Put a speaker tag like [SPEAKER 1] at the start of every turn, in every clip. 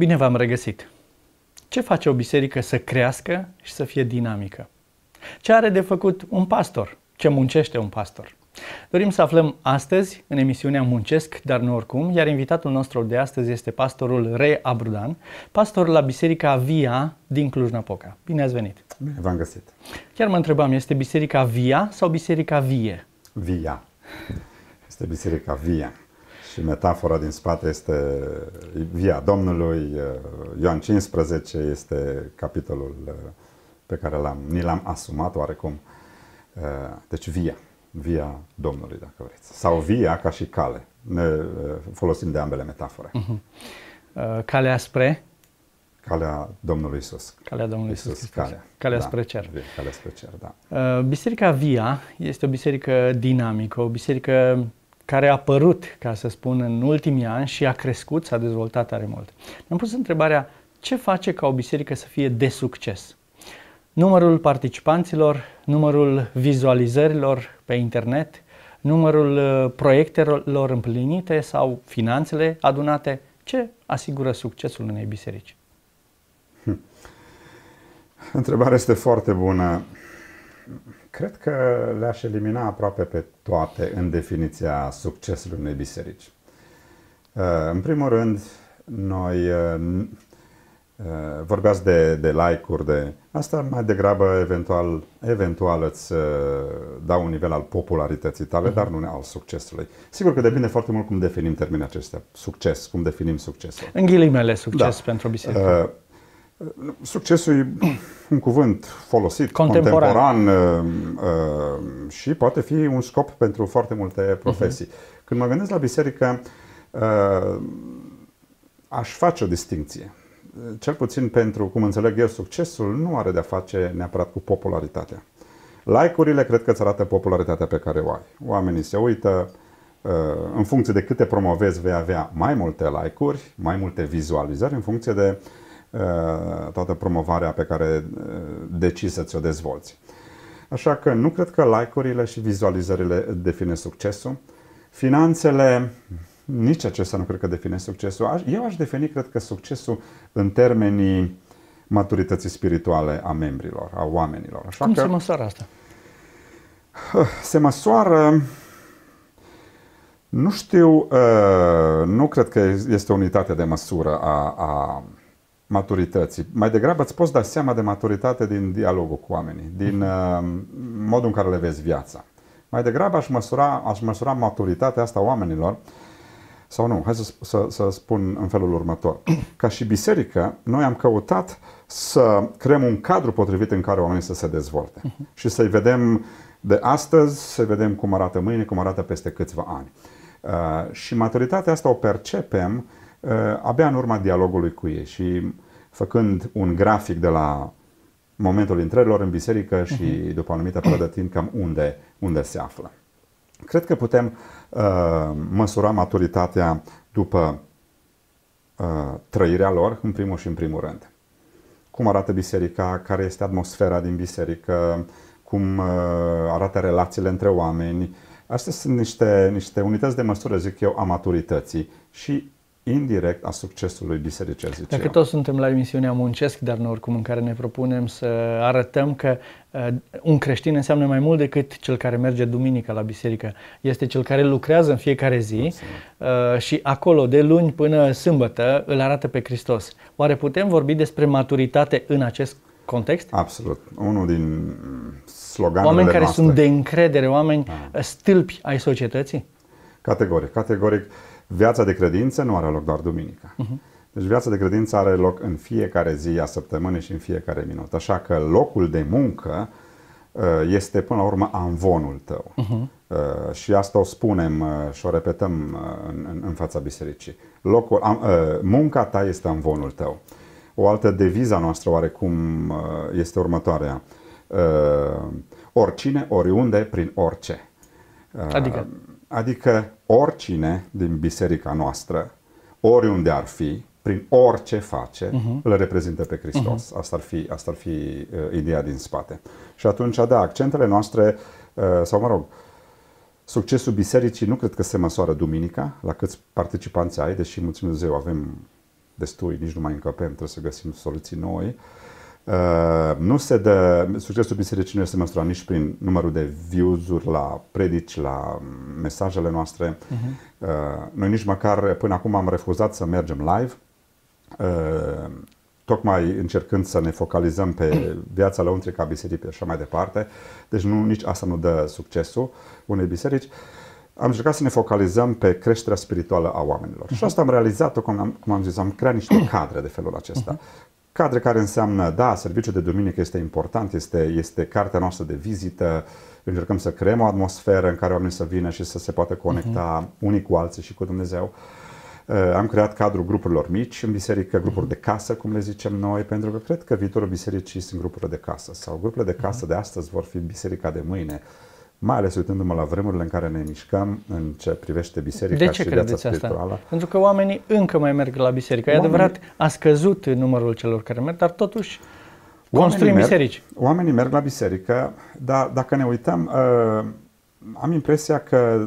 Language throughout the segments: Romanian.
[SPEAKER 1] Bine v-am regăsit! Ce face o biserică să crească și să fie dinamică? Ce are de făcut un pastor? Ce muncește un pastor? Dorim să aflăm astăzi în emisiunea Muncesc, dar nu oricum, iar invitatul nostru de astăzi este pastorul Re Abrudan, pastor la Biserica Via din Cluj-Napoca. Bine ați venit!
[SPEAKER 2] Bine v-am găsit!
[SPEAKER 1] Chiar mă întrebam, este Biserica Via sau Biserica Vie?
[SPEAKER 2] Via. Este Biserica Via. Și metafora din spate este via Domnului, uh, Ioan 15 este capitolul uh, pe care l-am, ni l-am asumat oarecum. Uh, deci via, via Domnului, dacă vreți. Sau via ca și cale. Ne folosim de ambele metafore. Mhm.
[SPEAKER 1] Calea spre?
[SPEAKER 2] Calea Domnului Isus. Calea Domnului Isus. Isus calea. Calea da. spre cer. Calea spre cer,
[SPEAKER 1] da. Biserica Via este o biserică dinamică, o biserică care a apărut, ca să spun, în ultimii ani și a crescut, s-a dezvoltat tare mult. Mi-am pus întrebarea, ce face ca o biserică să fie de succes? Numărul participanților, numărul vizualizărilor pe internet, numărul uh, proiectelor împlinite sau finanțele adunate, ce asigură succesul unei
[SPEAKER 2] biserici? Hm. Întrebarea este foarte bună. Cred că le-aș elimina aproape pe toate în definiția succesului unei biserici. Uh, în primul rând, noi uh, uh, vorbeați de, de like-uri, de asta mai degrabă eventual, eventual îți dau un nivel al popularității tale, mhm. dar nu al succesului. Sigur că depinde foarte mult cum definim termenii acestea. Succes, cum definim succesul. În
[SPEAKER 1] ghilimele succes da.
[SPEAKER 2] pentru biserică. Uh, Succesul e un cuvânt folosit, contemporan, contemporan uh, uh, și poate fi un scop pentru foarte multe mhm. profesii. Uh-huh. Când mă gândesc la biserică, uh, aș face o distinție. Cel puțin pentru cum înțeleg eu, succesul nu are de-a face neapărat cu popularitatea. Like-urile cred că îți arată popularitatea pe care o ai. Oamenii se uită, în funcție de câte promovezi vei avea mai multe like-uri, mai multe vizualizări, în funcție de uh, Uh, toată promovarea pe care uh, decizi să ți-o dezvolți. Așa că nu cred că like-urile și vizualizările define succesul. Finanțele, nici acesta nu cred că define succesul. Eu aș defini, cred că, succesul în termenii maturității spirituale a membrilor, a oamenilor. Așa Cum că se
[SPEAKER 1] măsoară asta?
[SPEAKER 2] Se măsoară nu știu, uh, nu cred că este unitate de măsură a, a maturității. Mai degrabă îți poți da seama de maturitate din dialogul cu oamenii, din mhm. uh, modul în care le vezi viața. Mai degrabă aș măsura, aș măsura maturitatea asta oamenilor sau nu, hai să, să, să spun în felul următor. Ca și biserică, noi am căutat să creăm un cadru potrivit în care oamenii să se dezvolte mhm. și să-i vedem de astăzi, să vedem cum arată mâine, cum arată peste câțiva ani. Uh, și maturitatea asta o percepem Eh, abia în urma dialogului cu ei și făcând un grafic de la momentul intrărilor în biserică și mhm. după anumită perioadă de timp cam unde, unde se află. Cred că putem uh, măsura maturitatea după uh, trăirea lor, în primul și în primul rând. Cum arată biserica, care este atmosfera din biserică, cum uh, arată relațiile între oameni. Astea sunt niște, niște unități de măsură, zic eu, a maturității și indirect a succesului bisericii, zice Dacă eu.
[SPEAKER 1] toți suntem la emisiunea Muncesc, dar nu oricum în care ne propunem să arătăm că uh, un creștin înseamnă mai mult decât cel care merge duminica la biserică. Este cel care lucrează în fiecare zi uh, și acolo, de luni până sâmbătă, îl arată pe Hristos. Oare putem vorbi despre maturitate în acest context?
[SPEAKER 2] Absolut. Unul din mm, sloganurile Oameni care noastre. sunt de
[SPEAKER 1] încredere, oameni da. Uh, stâlpi ai societății?
[SPEAKER 2] Categoric, categoric. Uh, Viața de credință nu are loc doar duminica. Uh-huh. Deci viața de credință are loc în fiecare zi a săptămânii și în fiecare minut. Așa că locul de muncă uh, este până la urmă anvonul tău. Uh-huh. Și asta o spunem uh, și o repetăm uh, în, în fața bisericii. Locul, am, munca ta este anvonul tău. O altă deviza noastră oarecum este următoarea. Oricine, oriunde, prin orice. Adică? adică oricine din biserica noastră, oriunde ar fi, prin orice face, uh-huh. îl reprezintă pe Hristos. Uh-huh. Asta ar fi, asta ar fi uh, ideea din spate. Și atunci, da, accentele noastre, uh, sau mă rog, succesul bisericii nu cred că se măsoară duminica, la câți participanți ai, deși mulțumim Dumnezeu avem destui, nici nu mai încăpem, trebuie să găsim soluții noi. Uh, Uh, nu se dă, succesul bisericii nu este măsurat nici prin numărul de views-uri la predici, la mesajele noastre. Uh-huh. Noi nici măcar până acum am refuzat să mergem live, uh, tocmai încercând să ne focalizăm pe viața la ca bisericii și așa mai departe. Deci nu, nici asta nu dă succesul unei biserici. Am încercat să ne focalizăm pe creșterea spirituală a oamenilor. Uh-huh. Și asta am realizat-o, cum am, cum am zis, am creat niște cadre de felul acesta. Uh-huh. Cadre care înseamnă, da, serviciul de duminică este important, este, este cartea noastră de vizită, încercăm să creăm o atmosferă în care oamenii să vină și să se poată conecta uh-huh. unii cu alții și cu Dumnezeu. Uh, am creat cadrul grupurilor mici în biserică, grupuri mhm. de casă, cum le zicem noi, pentru că cred că viitorul bisericii sunt grupurile de casă sau grupurile de mhm. casă de astăzi vor fi biserica de mâine mai ales uitându-mă la vremurile în care ne mișcăm în ce privește biserica de ce și viața spirituală. Asta? Pentru
[SPEAKER 1] că oamenii încă mai merg la biserică. Oamenii... E adevărat, a scăzut numărul celor care merg, dar totuși
[SPEAKER 2] construim biserici. Oamenii merg la biserică, dar dacă ne uităm, uh, am impresia că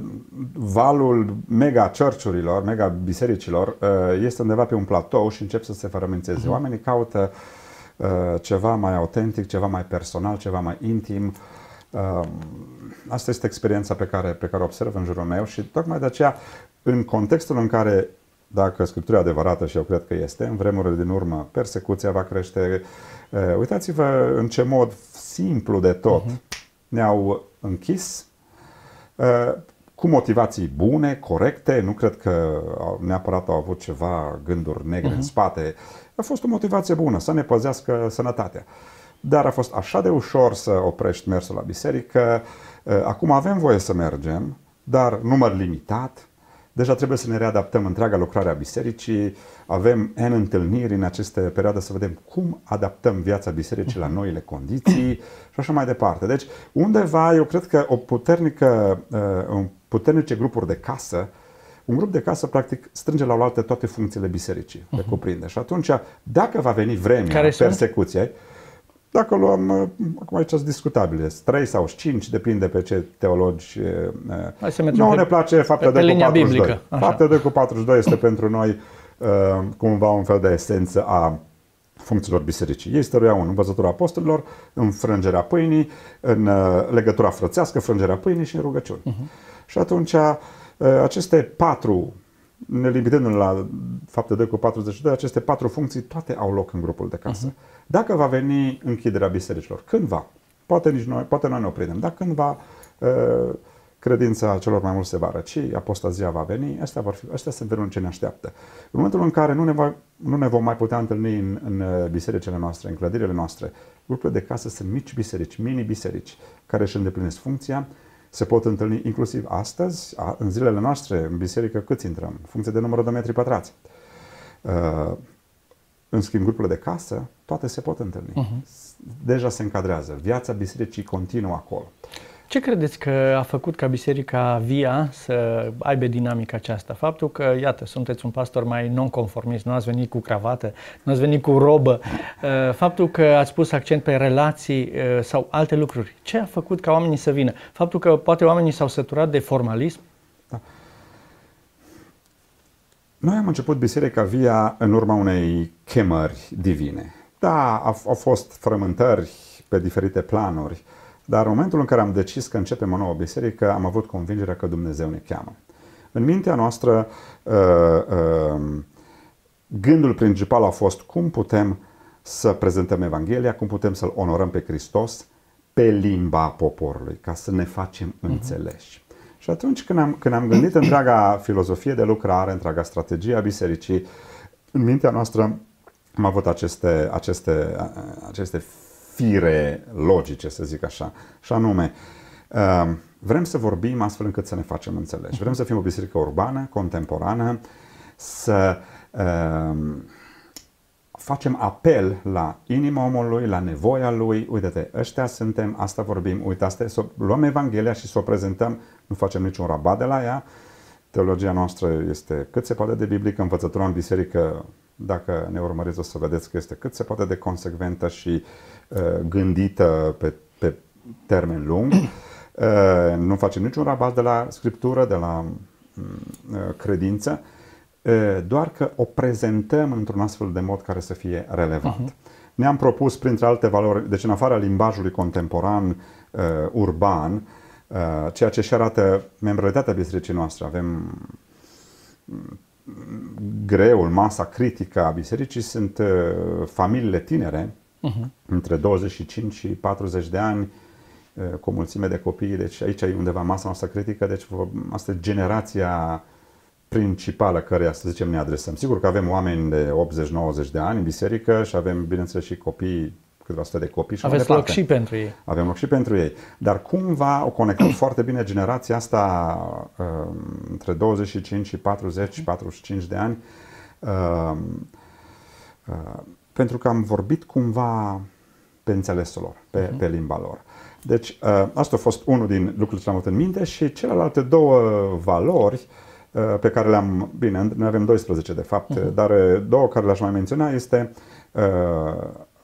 [SPEAKER 2] valul mega church mega bisericilor uh, este undeva pe un platou și încep să se fărămințeze. Uh-huh. Oamenii caută uh, ceva mai autentic, ceva mai personal, ceva mai intim. Uh, asta este experiența pe care, pe care o observ în jurul meu și tocmai de aceea, în contextul în care dacă Scriptura e adevărată și eu cred că este, în vremurile din urmă persecuția va crește. Eh, uitați-vă în ce mod simplu de tot uh-huh. ne-au închis eh, cu motivații bune, corecte, nu cred că neapărat au avut ceva gânduri negre uh-huh. în mhm. spate. A fost o motivație bună, să ne păzească sănătatea. Uh, dar a fost așa de ușor să oprești mersul la biserică. Eh, acum avem voie să mergem, dar număr limitat. Deja trebuie să ne readaptăm întreaga lucrare a bisericii. Avem N întâlniri în aceste perioadă să vedem cum adaptăm viața bisericii la noile condiții și așa mai departe. Deci, undeva, eu cred că o puternică, eh, un puternice grupuri de casă un grup de casă, practic, strânge la oaltă toate funcțiile bisericii, uh-huh. Mhm. le cuprinde. Și atunci, dacă va veni vremea Care persecuției, sunt? Dacă luăm, uh, acum aici sunt discutabile, 3 sau 5, depinde pe ce teologi. Uh, Hai să nu pe, ne place faptul de cu 42. Biblică, de cu 42 este pentru noi uh, cumva un fel de esență a funcțiilor bisericii. Ei stăruiau în învățătura apostolilor, în frângerea pâinii, în legătura frățească, frângerea pâinii și în rugăciuni. Uh-huh. Și atunci aceste patru ne limităm la fapte 2 cu 42, aceste patru funcții toate au loc în grupul de casă. Uh-huh. Dacă va veni închiderea bisericilor, cândva, poate nici noi, poate noi ne oprim, dar cândva ă, credința celor mai mulți se va răci, apostazia va veni, astea, vor fi, astea sunt vreun ce ne așteaptă. În momentul în care nu ne, va, nu ne vom mai putea întâlni în, în ă, bisericile noastre, în clădirile noastre, grupurile de casă sunt mici biserici, mini-biserici, care își îndeplinesc funcția se pot întâlni inclusiv astăzi, în zilele noastre, în biserică, câți intrăm, în funcție de numărul de metri pătrați. Uh, în schimb, grupurile de casă, toate se pot întâlni. Uh-huh. Deja se încadrează. Viața bisericii continuă acolo.
[SPEAKER 1] Ce credeți că a făcut ca Biserica Via să aibă dinamica aceasta? Faptul că, iată, sunteți un pastor mai nonconformist, nu ați venit cu cravată, nu ați venit cu robă, uh, faptul că ați pus accent pe relații uh, sau alte lucruri. Ce a făcut ca oamenii să vină? Faptul că poate oamenii s-au săturat de formalism? Da.
[SPEAKER 2] Noi am început Biserica Via în urma unei chemări divine. Da, au, fost frământări pe diferite planuri, dar în momentul în care am decis că începem o nouă biserică, am avut convingerea că Dumnezeu ne cheamă. În mintea noastră, uh, um, gândul principal a fost cum putem să prezentăm Evanghelia, cum putem să-L onorăm pe Hristos pe limba poporului, ca să ne facem mhm. înțeleși. Și atunci când am, când am gândit întreaga filozofie de lucrare, întreaga strategie a bisericii, în mintea noastră am avut aceste, aceste, aceste fire logice, să zic așa. Și anume, uh, vrem să vorbim astfel încât să ne facem înțelegi. Vrem să fim o biserică urbană, contemporană, să uh, facem apel la inima omului, la nevoia lui, uite-te, ăștia suntem, asta vorbim, uite, asta să luăm Evanghelia și să o prezentăm, nu facem niciun rabat de la ea, teologia noastră este cât se poate de biblică, învățătura în biserică, dacă ne urmăriți o să vedeți că este cât se poate de consecventă și Uh, gândită pe, pe termen lung. Uh, nu facem niciun rabat de la scriptură, de la mm, uh, credință, doar că o prezentăm într-un astfel de mod care să fie relevant. Uh-huh. Ne-am propus, printre alte valori, deci în afara limbajului contemporan urban, ceea ce și arată membralitatea bisericii noastre. Avem mm, greul, masa critică a bisericii sunt familiile tinere uh-huh. între 25 și 40 de ani, cu o mulțime de copii, deci aici e undeva masa noastră critică, deci asta e generația principală care, să zicem, ne adresăm. Sigur că avem oameni de 80-90 de ani în biserică și avem, bineînțeles, și copii câteva sute de copii și Aveți loc și pentru ei. Avem loc și pentru ei. Dar cumva o conectăm foarte bine generația asta între 25 și 40, 45 de ani pentru că am vorbit cumva pe înțelesul lor, pe, uh-huh. pe limba lor. Deci, uh, asta a fost unul din lucrurile ce am avut în minte și celelalte două valori uh, pe care le-am, bine, ne avem 12 de fapt, uh-huh. dar uh, două care le-aș mai menționa este uh,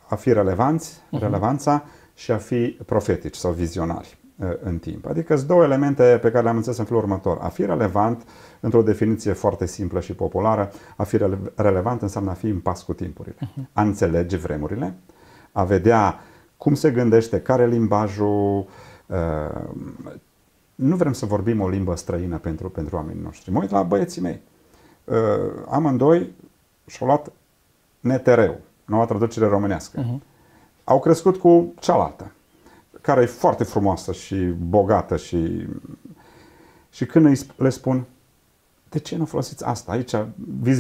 [SPEAKER 2] a fi relevanți, uh-huh. relevanța și a fi profetici sau vizionari. Uh, în timp. Adică sunt două elemente pe care le-am înțeles în felul următor. A fi relevant, într-o definiție foarte simplă și populară, a fi relevant înseamnă a fi în pas cu timpurile, mhm. a înțelege vremurile, a vedea cum se gândește, care limbajul, uh, nu vrem să vorbim o limbă străină pentru, pentru oamenii noștri. Mă uit la băieții mei. Uh, amândoi și-au luat netereu, noua traducere românească. Uh-huh. Au crescut cu cealaltă care e foarte frumoasă și bogată și, și când îi, le spun de ce nu folosiți asta aici,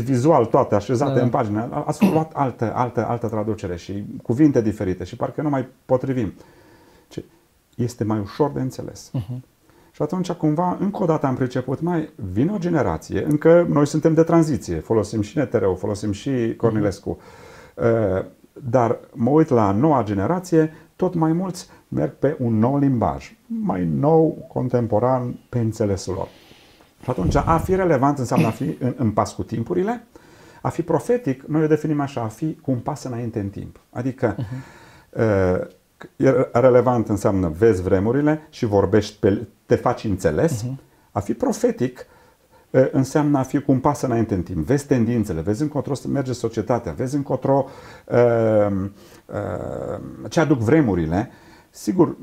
[SPEAKER 2] vizual toate așezate da. în pagină, ați luat altă, altă, altă traducere și cuvinte diferite și parcă nu mai potrivim. Ce este mai ușor de înțeles. Uh-huh. Și atunci cumva încă o dată am priceput, mai vine o generație, încă noi suntem de tranziție, folosim și Netereu, folosim și Cornilescu, uh-huh. dar mă uit la noua generație, tot mai mulți merg pe un nou limbaj, mai nou, contemporan, pe înțelesul lor. Și atunci, a fi relevant înseamnă a fi în, în pas cu timpurile, a fi profetic, noi o definim așa, a fi cu un pas înainte în timp. Adică, uh-huh. Uh, relevant înseamnă vezi vremurile și vorbești, pe, te faci înțeles. Uh-huh. A fi profetic uh, înseamnă a fi cu un pas înainte în timp. Vezi tendințele, vezi încotro merge societatea, vezi încotro uh, uh, ce aduc vremurile Sigur,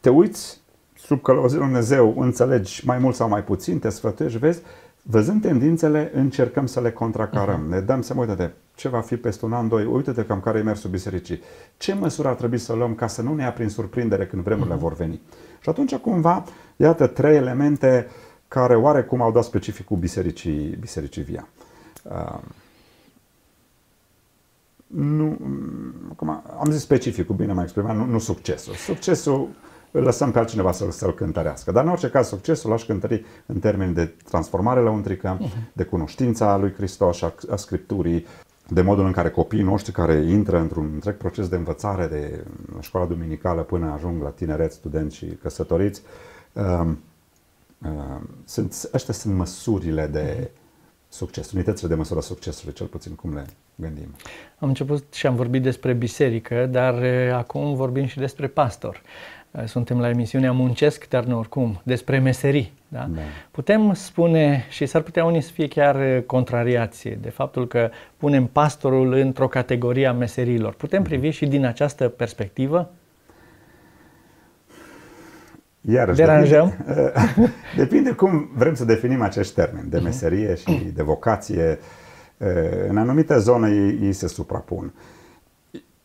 [SPEAKER 2] te uiți sub lui Dumnezeu, înțelegi mai mult sau mai puțin, te sfătuiești, vezi, văzând tendințele, încercăm să le contracarăm. Uh-huh. Ne dăm seama, uite-te, ce va fi peste un an, doi, uite-te cam care e mersul bisericii. Ce măsură ar trebui să luăm ca să nu ne ia prin surprindere când vremurile uh-huh. vor veni? Și atunci, cumva, iată trei elemente care oarecum au dat specificul bisericii, bisericii via. Uh, nu, mm, acum, am zis specific cu bine mai exprimat, nu, nu succesul. Succesul îl lăsăm pe altcineva să, să-l cântărească. Dar în orice caz, succesul l-aș cântări în termeni de transformare la mhm. de cunoștința lui Hristos, a, a Scripturii, de modul în care copiii noștri care intră într-un întreg proces de învățare de școala duminicală până ajung la tineret, studenți și căsătoriți, uh, uh, sunt, astea sunt măsurile de, Uh, succes, unitățile de măsură a succesului, cel puțin cum le gândim.
[SPEAKER 1] Am început și am vorbit despre biserică, dar acum vorbim și despre pastor. Suntem la emisiunea Muncesc, dar nu oricum, despre meserii. Da? Da. Putem spune, și s-ar putea unii să fie chiar contrariație de faptul că punem pastorul într-o categorie a meserilor. Putem mhm. privi și din această perspectivă?
[SPEAKER 2] Iarăși, Deranjăm? Depinde, depinde cum vrem să definim acești termeni, de mhm. meserie și de vocație. În anumite zone ei, ei se suprapun.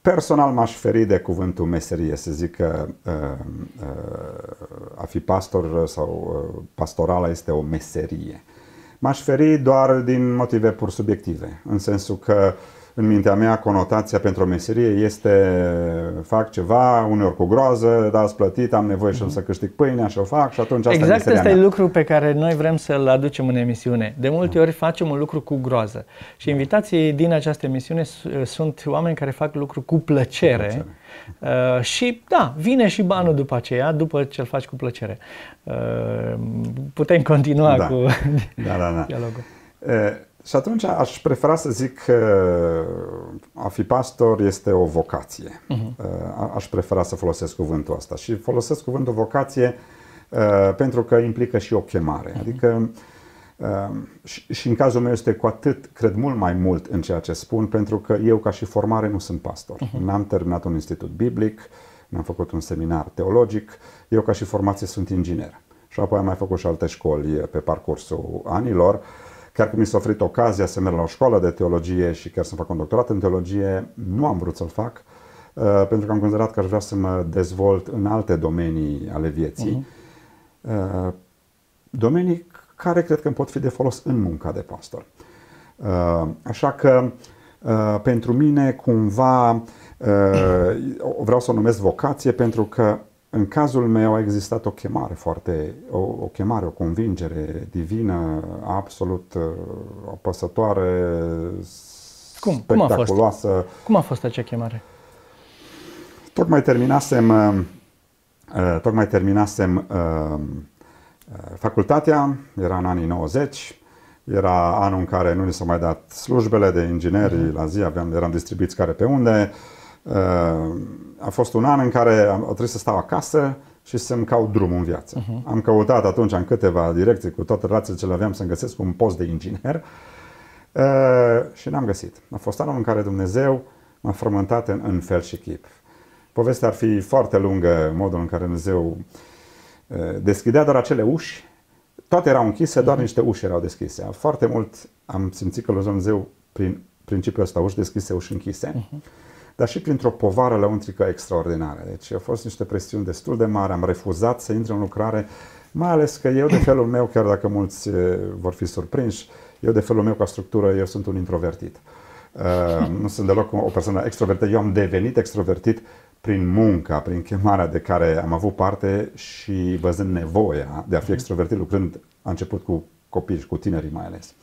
[SPEAKER 2] Personal m-aș feri de cuvântul meserie, să zic că a fi pastor sau pastorala este o meserie. M-aș feri doar din motive pur subiective, în sensul că uh, în mintea mea conotația pentru o meserie este fac ceva, uneori cu groază, dar ați plătit, am nevoie și am să mhm. câștig pâinea și o fac și atunci asta Exact e ăsta e
[SPEAKER 1] lucru pe care noi vrem să-l aducem în emisiune. De multe mhm. ori facem un lucru cu groază și da. invitații din această emisiune sunt oameni care fac lucru cu plăcere, cu plăcere. Uh, și da, vine și banul după aceea, după ce l faci cu plăcere. Uh, putem continua da. cu
[SPEAKER 2] da, da, da. dialogul. Uh. Și atunci aș prefera să zic că a fi pastor este o vocație. Uh-huh. Aș prefera să folosesc cuvântul ăsta și folosesc cuvântul vocație uh, pentru că implică și o chemare. Uh-huh. Adică uh, și, și în cazul meu este cu atât, cred mult mai mult în ceea ce spun, pentru că eu ca și formare nu sunt pastor. Uh-huh. N-am terminat un institut biblic, n-am făcut un seminar teologic, eu ca și formație sunt inginer. Și apoi am mai făcut și alte școli pe parcursul anilor. Uh, Chiar cum mi s-a oferit ocazia să merg la o școală de teologie și chiar să fac un doctorat în teologie, nu am vrut să-l fac, uh, pentru că am considerat că aș vrea să mă dezvolt în alte domenii ale vieții. Uh-huh. Domenii care cred că îmi pot fi de folos în munca de pastor. Uh, așa că uh, pentru mine cumva vreau să o numesc vocație pentru că în cazul meu a existat o chemare foarte, o, o chemare, o convingere divină absolut uh, apăsătoare, Cum? spectaculoasă. Cum a, fost?
[SPEAKER 1] Cum a fost acea chemare?
[SPEAKER 2] Tocmai terminasem, uh, uh, tocmai terminasem facultatea, era în anii 90, era anul în care nu ni s-au mai dat slujbele de ingineri mhm. la zi, aveam, eram distribuiți care pe unde, uh, Uh, a fost un an în care am, trebuit să stau acasă și să-mi caut drumul în viață. Uh-huh. Am căutat atunci în câteva direcții, cu toate relațiile ce le aveam, să-mi găsesc un post de inginer uh, și n-am găsit. A fost anul în care Dumnezeu m-a frământat în, în fel și chip. Povestea ar fi foarte lungă, modul în care Dumnezeu uh, deschidea doar acele uși, toate erau închise, doar mhm. niște uși erau deschise. Foarte mult am simțit că Dumnezeu, prin principiul ăsta, uși deschise, uși închise. Uh-huh dar și printr-o povară lăuntrică extraordinară. Deci au fost niște presiuni destul de mari, am refuzat să intre în lucrare, mai ales că eu, de felul meu, chiar dacă mulți eh, vor fi surprinși, eu, de felul meu, ca structură, eu sunt un introvertit. Eh, nu sunt deloc o persoană extrovertită, eu am devenit extrovertit prin munca, prin chemarea de care am avut parte și văzând nevoia de a fi mhm. extrovertit lucrând, a început cu copii și cu tinerii mai ales.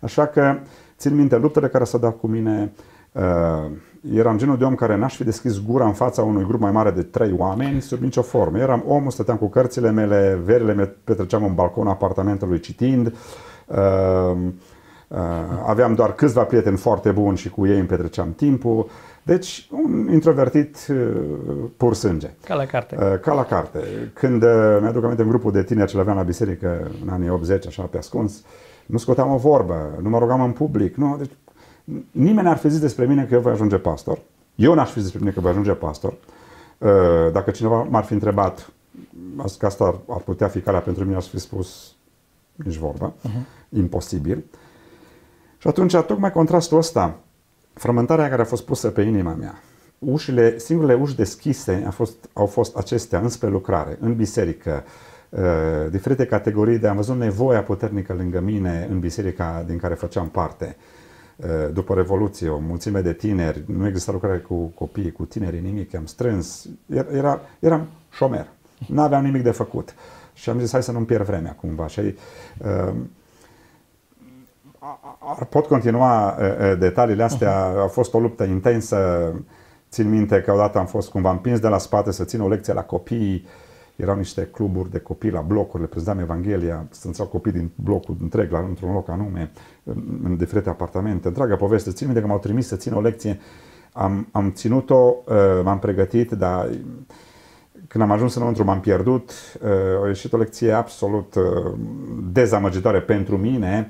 [SPEAKER 2] Așa că țin minte luptele care s-au dat cu mine, uh, Uh, eram genul de om care n-aș fi deschis gura în fața unui grup mai mare de trei oameni sub nicio formă. Eram omul, stăteam cu cărțile mele, verile mele petreceam în balconul apartamentului citind. Uh, uh, aveam doar câțiva prieteni foarte buni și cu ei îmi petreceam timpul. Deci, un introvertit uh, pur sânge. Ca la carte. Uh, ca la carte. Când uh, mi-aduc aminte în grupul de tineri ce aveam la biserică în anii 80, așa, pe ascuns, nu scoteam o vorbă, nu mă rugam în public, nu, deci nimeni n-ar fi zis despre mine că eu voi ajunge pastor. Eu n-aș fi zis despre mine că voi ajunge pastor. Uh, dacă cineva m-ar fi întrebat că asta ar, putea fi calea pentru mine, aș fi spus nici vorba, uh-huh. imposibil. Și atunci, tocmai contrastul ăsta, frământarea care a fost pusă pe inima mea, ușile, singurele uși deschise au fost, au fost acestea înspre lucrare, în biserică, uh, diferite categorii de am văzut nevoia puternică lângă mine în biserica din care făceam parte. Uh, Eh, după Revoluție, o mulțime de tineri, nu exista lucrare cu copii, cu tineri nimic, am strâns, era, eram șomer, nu aveam nimic de făcut. Și am zis, hai să nu-mi pierd vremea cumva. Și, uh, pot continua uh, detaliile astea, a fost o luptă intensă, țin minte că odată am fost cumva împins de la spate să țin o lecție la copii erau niște cluburi de copii la blocuri, le prezentam Evanghelia, strânseau copii din blocul întreg, la, într-un loc anume, în diferite apartamente. Întreaga poveste, țin minte că m-au trimis să țin o lecție, am, am ținut-o, uh, m-am pregătit, dar când am ajuns înăuntru m-am pierdut, uh, a ieșit o lecție absolut uh, dezamăgitoare pentru mine,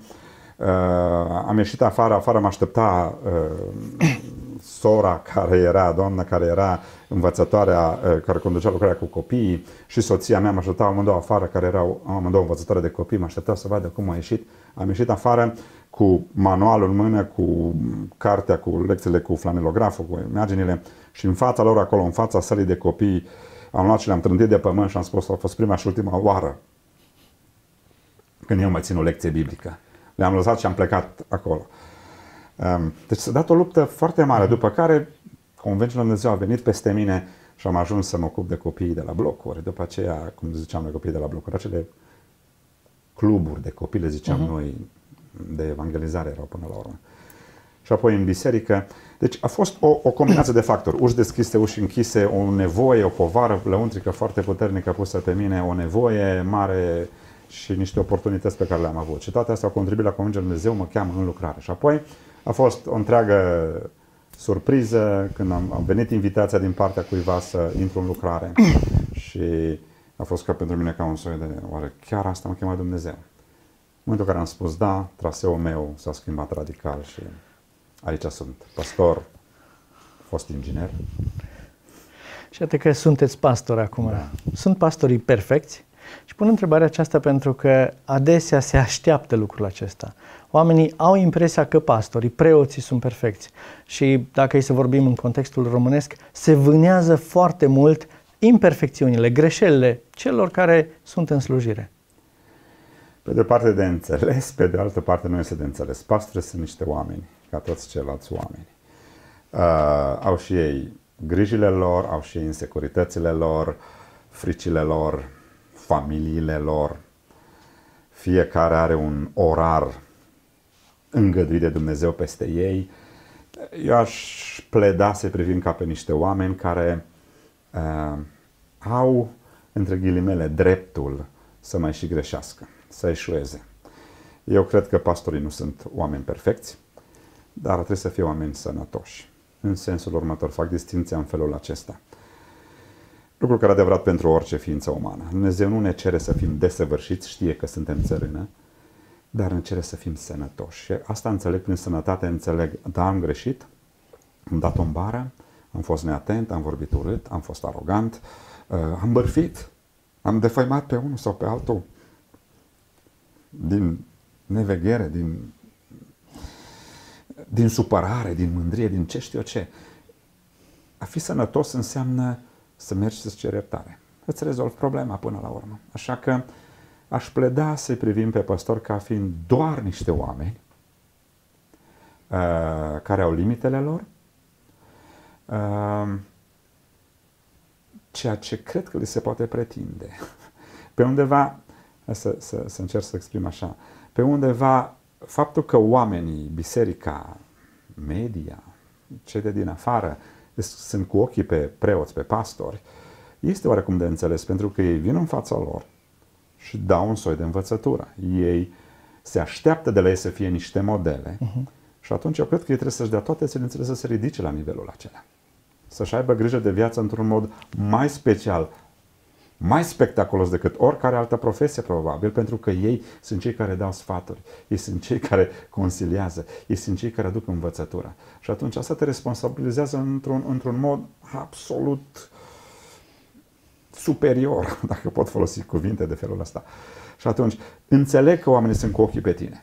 [SPEAKER 2] am ieșit afară, afară mă aștepta sora care era, doamna care era învățătoarea eh, care conducea lucrarea cu copiii și soția mea mă așteptau amândouă afară, care erau amândouă învățătoare de copii, mă așteptau să vadă cum a ieșit. Am ieșit afară cu manualul în mână, cu cartea, cu lecțiile, cu flanelograful, cu imaginile și în fața lor, acolo, în fața sălii de copii, am luat și le-am trântit de pământ și am spus că a fost prima și ultima oară când eu mă țin o lecție biblică. Le-am lăsat și am plecat acolo. Deci s-a dat o luptă foarte mare, după care Convenția Dumnezeu a venit peste mine și am ajuns să mă ocup de copiii de la blocuri. După aceea, cum ziceam de copiii de la blocuri, acele cluburi de copii, le ziceam uh-huh. noi, de evangelizare erau până la urmă. Și apoi în biserică. Deci a fost o, o combinație de factori. Uși deschise, uși închise, o nevoie, o povară lăuntrică foarte puternică pusă pe mine, o nevoie mare și niște oportunități pe care le-am avut. Și toate astea au contribuit la Convingerea Dumnezeu, mă cheamă în lucrare. Și apoi, uh, a fost o întreagă surpriză când am, am venit invitația din partea cuiva să intru în lucrare și a fost ca pentru mine ca un soi de, oare chiar asta m-a chemat Dumnezeu? În momentul în care am spus da, traseul meu s-a schimbat radical și aici sunt pastor, fost inginer.
[SPEAKER 1] Și atât că sunteți pastor acum. Da. Sunt pastorii perfecți? Și pun întrebarea aceasta pentru că adesea se așteaptă lucrul acesta. Oamenii au impresia că pastorii, preoții sunt perfecți și, dacă e să vorbim în contextul românesc, se vânează foarte mult imperfecțiunile, greșelile celor care sunt în slujire.
[SPEAKER 2] Pe de o parte de înțeles, pe de altă parte nu este de înțeles. Pastorii sunt niște oameni, ca toți ceilalți oameni. Uh, au și ei grijile lor, au și ei insecuritățile lor, fricile lor, familiile lor. Fiecare are un orar îngăduit de Dumnezeu peste ei. Eu aș pleda să privim ca pe niște oameni care uh, au, între ghilimele, dreptul să mai și greșească, să eșueze. Eu cred că pastorii nu sunt oameni perfecți, dar trebuie să fie oameni sănătoși. În sensul următor, fac distinția în felul acesta – Lucru care adevărat pentru orice ființă umană. Dumnezeu nu ne cere să fim desăvârșiți, știe că suntem țărână, dar ne cere să fim sănătoși. Și asta înțeleg prin sănătate, înțeleg, da, am greșit, am dat o bară, am fost neatent, am vorbit urât, am fost arogant, uh, am bărfit, am defăimat pe unul sau pe altul din neveghere, din, din supărare, din mândrie, din ce știu eu ce. A fi sănătos înseamnă să mergi să-ți ceri iertare. Îți rezolvi problema până la urmă. Așa că aș pleda să-i privim pe păstori ca fiind doar niște oameni uh, care au limitele lor. Uh, ceea ce cred că li se poate pretinde. Pe undeva, să, să, să încerc să exprim așa, pe undeva faptul că oamenii, biserica, media, cei de din afară, uh, sunt cu ochii pe preoți, pe pastori, este oarecum de înțeles, pentru că ei vin în fața lor și dau un soi de învățătură. Ei se așteaptă de la ei să fie niște modele uh-huh. și atunci eu cred că ei trebuie să-și dea toate țelințele să se ridice la nivelul acela. Să-și aibă grijă de viață într-un mod mai special, mai spectaculos decât oricare altă profesie, probabil, pentru că ei sunt cei care dau sfaturi, ei sunt cei care consiliază, ei sunt cei care aduc învățătura. Și atunci asta te responsabilizează într-un, într-un mod absolut superior, dacă pot folosi cuvinte de felul ăsta. Și atunci, înțeleg că oamenii sunt cu ochii pe tine.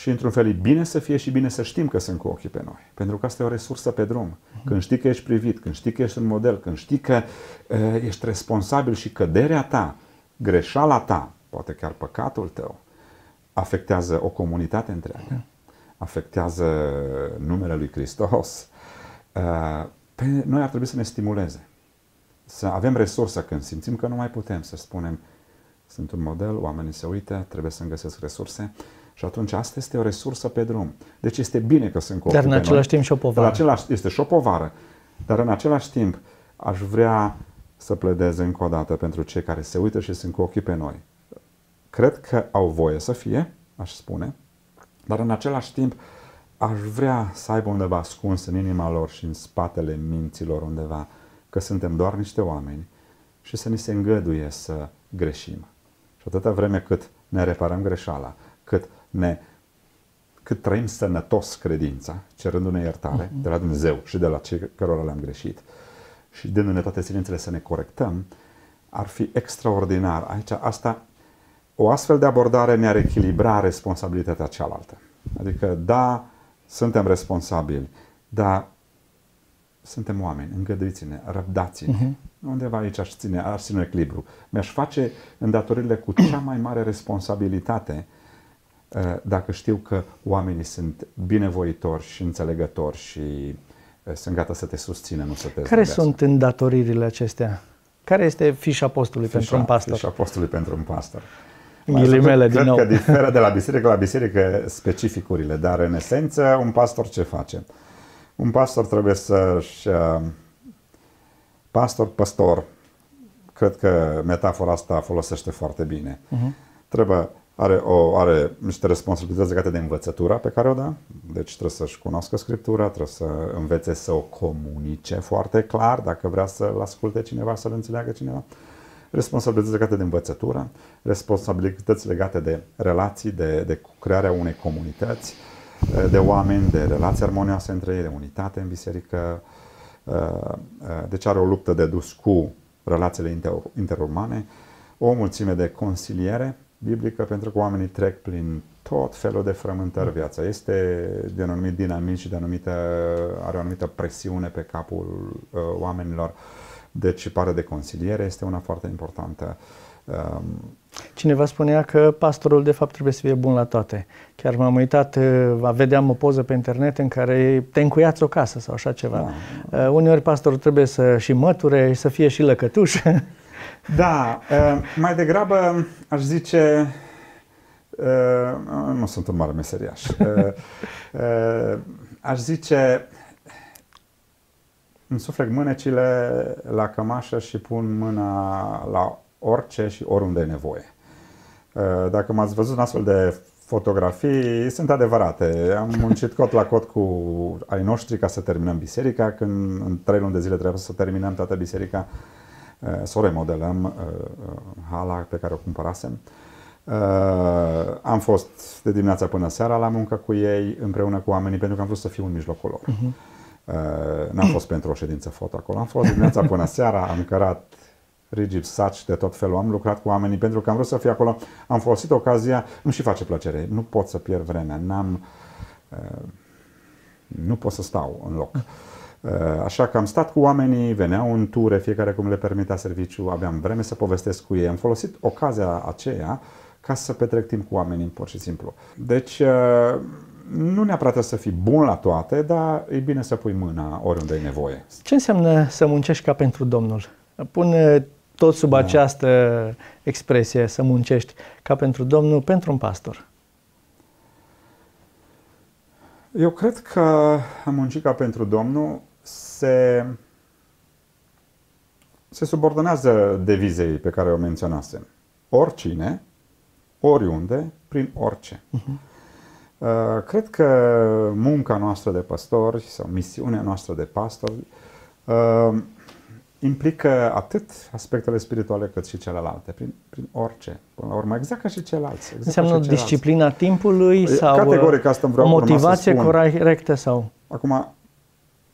[SPEAKER 2] Și într-un fel e bine să fie și bine să știm că sunt cu ochii pe noi. Pentru că asta e o resursă pe drum. Când știi că ești privit, când știi că ești un model, când știi că uh, ești responsabil și căderea ta, greșeala ta, poate chiar păcatul tău, afectează o comunitate întreagă, afectează numele lui Hristos. Uh, pe noi ar trebui să ne stimuleze. Să avem resursa când simțim că nu mai putem să spunem sunt un model, oamenii se uită, trebuie să-mi găsesc resurse. Și atunci asta este o resursă pe drum. Deci este bine că sunt copii Dar în același timp și o povară. același, este și o povară. Dar în același timp aș vrea să pledez încă o dată pentru cei care se uită și sunt cu ochii pe noi. Cred că au voie să fie, aș spune, dar în același timp aș vrea să aibă undeva ascuns în inima lor și în spatele minților undeva că suntem doar niște oameni și să ni se îngăduie să greșim. Și atâta vreme cât ne reparăm greșeala, cât ne cât trăim sănătos credința, cerându-ne iertare uh-huh. de la Dumnezeu și de la cei cărora le-am greșit și dându-ne toate silințele să ne corectăm, ar fi extraordinar. Aici asta, o astfel de abordare ne-ar echilibra responsabilitatea cealaltă. Adică, da, suntem responsabili, dar suntem oameni, îngăduiți-ne, răbdați-ne. Uh-huh. Undeva aici aș ține, aș ține echilibru. Mi-aș face îndatoririle cu cea mai mare responsabilitate Eh, dacă știu că oamenii sunt binevoitori și înțelegători și eh, sunt gata să te susțină, nu să te Care zâmbească.
[SPEAKER 1] sunt îndatoririle acestea? Care este
[SPEAKER 2] fișa postului fișa, pentru un pastor? Fișa postului pentru un pastor. Ghilimele din nou. că diferă de la biserică la biserică specificurile, dar în esență un pastor ce face? Un pastor trebuie să-și... Eh, pastor, păstor, cred că metafora asta folosește foarte bine. Uh-huh. Trebuie are, o, are niște responsabilități legate de învățătura pe care o dă, deci trebuie să-și cunoască scriptura, trebuie să învețe să o comunice foarte clar dacă vrea să-l asculte cineva, să-l înțeleagă cineva. Responsabilități legate de învățătură, responsabilități legate de relații, de, de crearea unei comunități, de oameni, de relații armonioase între ei, de unitate în biserică. Eh, eh, deci are o luptă de dus cu relațiile interumane, o mulțime de consiliere biblică pentru că oamenii trec prin tot felul de frământări viața. Este de un anumit dinamism și de anumită, are o anumită presiune pe capul uh, oamenilor. Deci pare de consiliere este una foarte importantă. Um, Cineva spunea că pastorul de fapt trebuie să fie
[SPEAKER 1] bun la toate. Chiar m-am uitat, uh, vedeam o poză pe internet în care te încuiați o casă sau așa ceva. Da. Uh, uneori pastorul trebuie să și măture, să fie și lăcătuș.
[SPEAKER 2] Da, ehm, mai degrabă aș zice, ehm, nu sunt un mare meseriaș, ehm, aș zice, îmi însuflec mânecile la cămașă și pun mâna la orice și oriunde e nevoie. Dacă m-ați văzut în astfel de fotografii sunt adevărate. Am muncit cot la cot cu ai noștri ca să terminăm biserica. Când în trei luni de zile trebuie să terminăm toată biserica, Eh, să o remodelăm eh, eh, hala pe care o cumpărasem. Am fost de dimineața până seara la muncă cu ei, împreună cu oamenii, pentru că am vrut să fiu în mijlocul lor. Uh-huh. N-am fost pentru o ședință foto acolo, am fost dimineața până seara, am cărat rigid saci de tot felul. Am lucrat cu oamenii pentru că am vrut să fiu acolo. Am folosit ocazia. Îmi și face plăcere. Nu pot să pierd vremea. N-am... Uh, nu pot să stau în loc. Mm. Eh, așa că am stat cu oamenii, veneau în ture, fiecare cum le permitea serviciu, aveam vreme să povestesc cu ei. Am folosit ocazia aceea ca să petrec timp cu oamenii, pur și simplu. Deci, eh, nu neapărat trebuie să fii bun la toate, dar e bine să pui mâna oriunde ai nevoie. Ce înseamnă
[SPEAKER 1] să muncești ca pentru Domnul? Pun eh, tot sub da. această expresie, să muncești ca pentru Domnul, pentru un pastor.
[SPEAKER 2] Eu cred că a munci ca pentru Domnul se, se subordonează devizei pe care o menționasem. Oricine, oriunde, prin orice. Uh-huh. Cred că munca noastră de păstori sau misiunea noastră de pastor uh, implică atât aspectele spirituale cât și celelalte, prin, prin orice, până la urmă, exact ca și ceilalți. Exact Înseamnă și disciplina timpului păi, sau Categoric, uh, asta vreau motivație să spun.
[SPEAKER 1] corectă sau... Acum,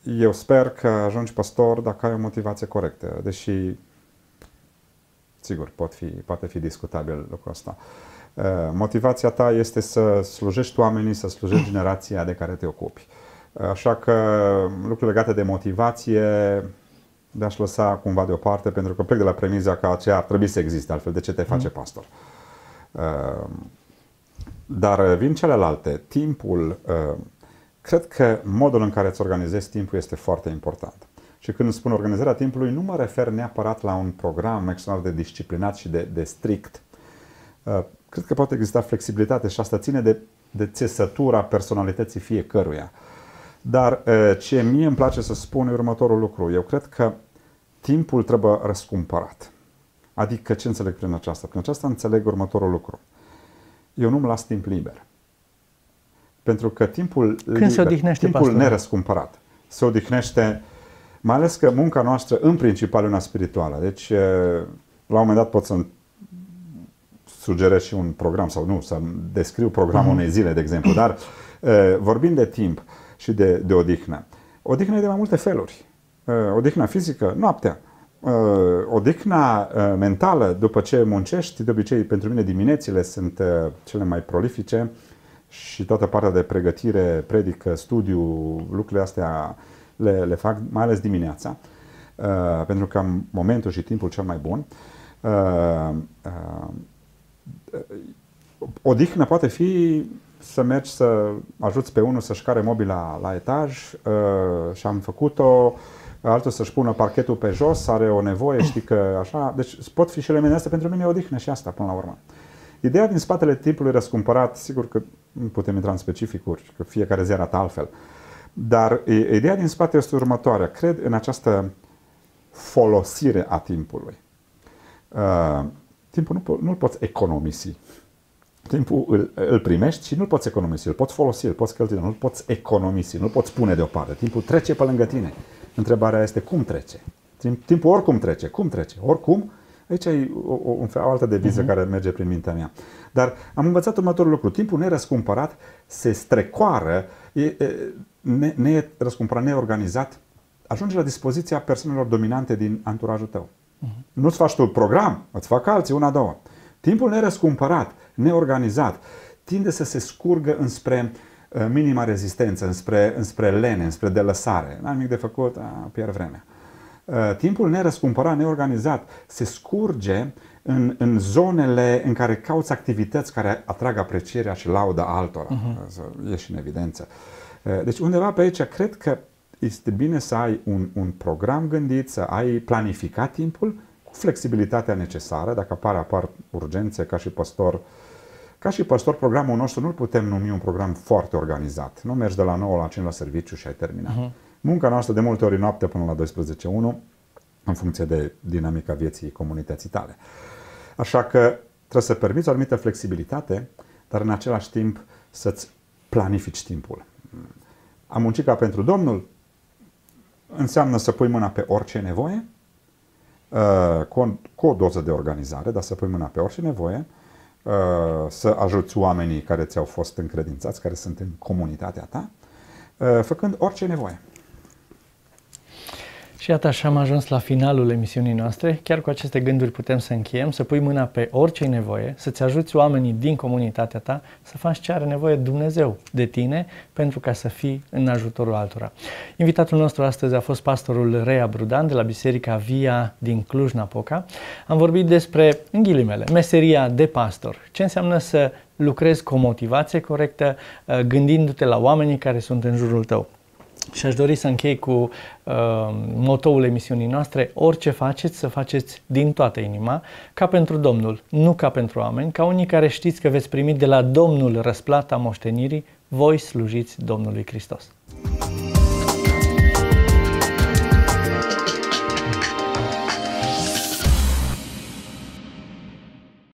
[SPEAKER 2] eu sper că ajungi pastor dacă ai o motivație corectă, deși, sigur, pot fi, poate fi discutabil lucrul ăsta. Uh, motivația ta este să slujești oamenii, să slujești generația de care te ocupi. Uh, așa că lucruri legate de motivație le aș lăsa cumva deoparte, pentru că plec de la premiza că aceea ar trebui să existe, altfel de ce te face mhm. pastor? Uh, dar vin celelalte. Timpul, Cred că modul în care îți organizezi timpul este foarte important. Și când spun organizarea timpului, nu mă refer neapărat la un program extraordinar de disciplinat și de, de strict. Uh, cred că poate exista flexibilitate și asta ține de, de țesătura personalității fiecăruia. Dar uh, ce mie îmi place să spun e următorul lucru. Eu cred că timpul trebuie răscumpărat. Adică ce înțeleg prin aceasta? Prin aceasta înțeleg următorul lucru. Eu nu-mi las timp liber. Pentru că timpul, Când se odihnește timpul pastor? nerăscumpărat se odihnește, mai ales că munca noastră în principal e una spirituală. Deci, la un moment dat pot să sugerez și un program sau nu, să descriu programul mm-hmm. unei zile, de exemplu, dar vorbind de timp și de, de odihnă, odihnă e de mai multe feluri. Odihnă fizică, noaptea, odihna mentală, după ce muncești, de obicei pentru mine diminețile sunt cele mai prolifice, și toată partea de pregătire, predică, studiu, lucrurile astea le, le fac mai ales dimineața, uh, pentru că am momentul și timpul cel mai bun. Uh, uh, odihnă poate fi să mergi să ajuți pe unul să-și care mobila la etaj uh, și am făcut-o, altul să-și pună parchetul pe jos, are o nevoie, știi că așa, deci pot fi și elementele astea pentru mine odihnă și asta până la urmă. Uh, Ideea din spatele timpului răscumpărat, sigur că nu putem intra în specificuri, că fiecare zi arată altfel, dar ideea din spate este următoarea. Cred în această folosire a timpului. Uh, timpul nu, nu-l poți economisi. Timpul îl, îl primești și nu-l poți economisi, îl poți folosi, îl poți cheltui, nu-l poți economisi, nu-l poți pune deoparte. Timpul trece pe lângă tine. Întrebarea este cum trece. Timp, timpul oricum trece, cum trece, oricum Aici e o, o, o altă deviză uh-huh. care merge prin mintea mea. Dar am învățat următorul lucru. Timpul nerăscumpărat se strecoară, e, e, ne, ne răscumpărat, neorganizat, ajunge la dispoziția persoanelor dominante din anturajul tău. Uh-huh. Nu-ți faci tu program, îți fac alții, una, două. Timpul nerăscumpărat, neorganizat, tinde să se scurgă înspre uh, minima rezistență, înspre, înspre lene, înspre delăsare. N-am nimic de făcut, a, pierd vremea. Uh, timpul nerăscumpărat, neorganizat, se scurge în, în zonele în care cauți activități care atrag aprecierea și lauda altora. Uh-huh. Mhm. E și în evidență. Uh, deci undeva pe aici cred că este bine să ai un, un program gândit, să ai planificat timpul cu flexibilitatea necesară. Dacă apar, apar urgențe ca și păstor, ca și păstor, programul nostru nu-l putem numi un program foarte organizat. Nu mergi de la 9 la 5 la serviciu și ai terminat. Uh-huh Munca noastră de multe ori noapte până la 12.1 în funcție de dinamica vieții comunității tale. Așa că trebuie să permiți o anumită flexibilitate, dar în același timp să-ți planifici timpul. A munci ca pentru Domnul înseamnă să pui mâna pe orice nevoie, uh, cu o doză de organizare, dar să pui mâna pe orice nevoie, uh, să ajuți oamenii care ți-au fost încredințați, care sunt în comunitatea ta, uh, făcând orice nevoie.
[SPEAKER 1] Și iată așa am ajuns la finalul emisiunii noastre. Chiar cu aceste gânduri putem să încheiem, să pui mâna pe orice nevoie, să-ți ajuți oamenii din comunitatea ta să faci ce are nevoie Dumnezeu de tine pentru ca să fii în ajutorul altora. Invitatul nostru astăzi a fost pastorul Rea Brudan de la Biserica Via din Cluj-Napoca. Am vorbit despre, în ghilimele, meseria de pastor. Ce înseamnă să lucrezi cu o motivație corectă, ă, gândindu-te la oamenii care sunt în jurul tău. Și aș dori să închei cu uh, motoul emisiunii noastre, orice faceți, să faceți din toată inima, ca pentru Domnul, nu ca pentru oameni, ca unii care știți că veți primi de la Domnul răsplata moștenirii, voi slujiți Domnului Hristos.